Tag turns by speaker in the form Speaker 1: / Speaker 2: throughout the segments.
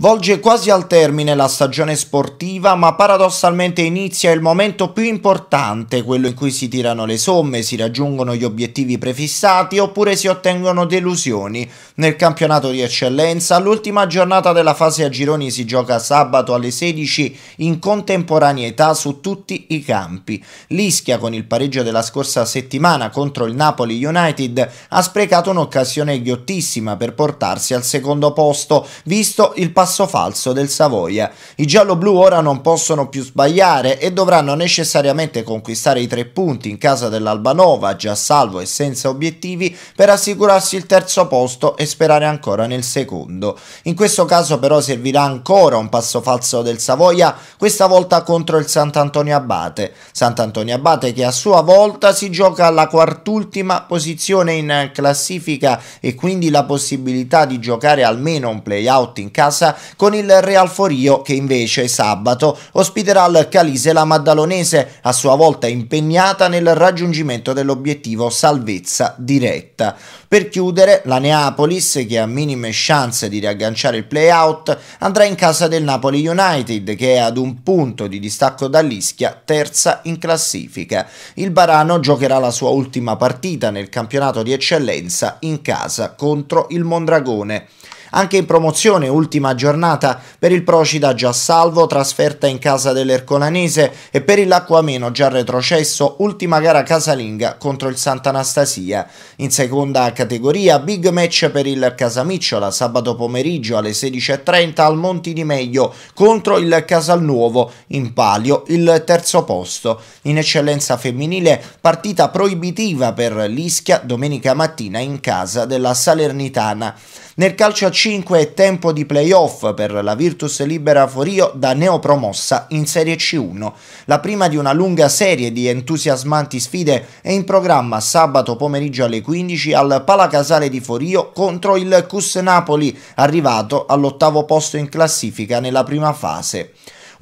Speaker 1: Volge quasi al termine la stagione sportiva, ma paradossalmente inizia il momento più importante, quello in cui si tirano le somme, si raggiungono gli obiettivi prefissati oppure si ottengono delusioni. Nel campionato di eccellenza, l'ultima giornata della fase a gironi si gioca sabato alle 16 in contemporaneità su tutti i campi. L'Ischia con il pareggio della scorsa settimana contro il Napoli United ha sprecato un'occasione ghiottissima per portarsi al secondo posto, visto il passaggio passo falso del Savoia. I gialloblu ora non possono più sbagliare e dovranno necessariamente conquistare i tre punti in casa dell'Albanova, già salvo e senza obiettivi, per assicurarsi il terzo posto e sperare ancora nel secondo. In questo caso però servirà ancora un passo falso del Savoia, questa volta contro il Sant'Antonio Abate. Sant'Antonio Abate che a sua volta si gioca alla quart'ultima posizione in classifica e quindi la possibilità di giocare almeno un play-out in casa con il Real Forio che invece sabato ospiterà il Calise la Maddalonese, a sua volta impegnata nel raggiungimento dell'obiettivo salvezza diretta. Per chiudere, la Neapolis, che ha minime chance di riagganciare il play-out, andrà in casa del Napoli United, che è ad un punto di distacco dall'Ischia, terza in classifica. Il Barano giocherà la sua ultima partita nel campionato di eccellenza in casa contro il Mondragone. Anche in promozione, ultima giornata per il Procida già salvo, trasferta in casa dell'Ercolanese e per il Lacquameno già retrocesso, ultima gara casalinga contro il Sant'Anastasia. In seconda categoria, big match per il Casamicciola, sabato pomeriggio alle 16.30 al Monti di Meglio contro il Casalnuovo, in palio il terzo posto. In eccellenza femminile, partita proibitiva per l'Ischia domenica mattina in casa della Salernitana. Nel calcio a 5 è tempo di playoff per la Virtus Libera Forio da neopromossa in Serie C1. La prima di una lunga serie di entusiasmanti sfide è in programma sabato pomeriggio alle 15 al Palacasale di Forio contro il Cus Napoli, arrivato all'ottavo posto in classifica nella prima fase.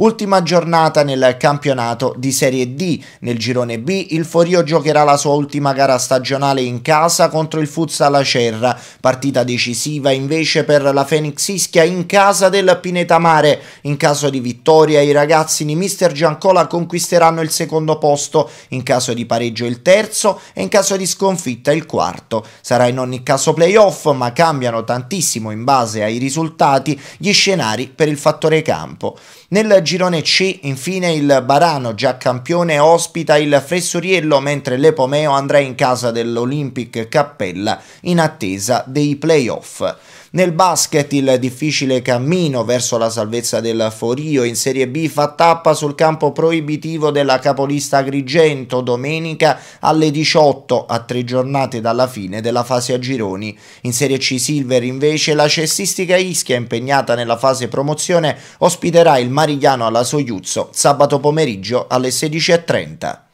Speaker 1: Ultima giornata nel campionato di Serie D. Nel girone B il Forio giocherà la sua ultima gara stagionale in casa contro il Futsal Acerra. partita decisiva invece per la Fenix Ischia in casa del Pinetamare. In caso di vittoria i ragazzi di Mister Giancola conquisteranno il secondo posto, in caso di pareggio il terzo e in caso di sconfitta il quarto. Sarà in ogni caso playoff ma cambiano tantissimo in base ai risultati gli scenari per il fattore campo. Nel girone C infine il Barano, già campione, ospita il Fressoriello mentre l'Epomeo andrà in casa dell'Olympic Cappella in attesa dei playoff. Nel basket il difficile cammino verso la salvezza del Forio in Serie B fa tappa sul campo proibitivo della capolista Agrigento domenica alle 18 a tre giornate dalla fine della fase a gironi. In Serie C Silver invece la cessistica Ischia impegnata nella fase promozione ospiterà il Marigliano italiano alla Soyuzzo sabato pomeriggio alle 16.30.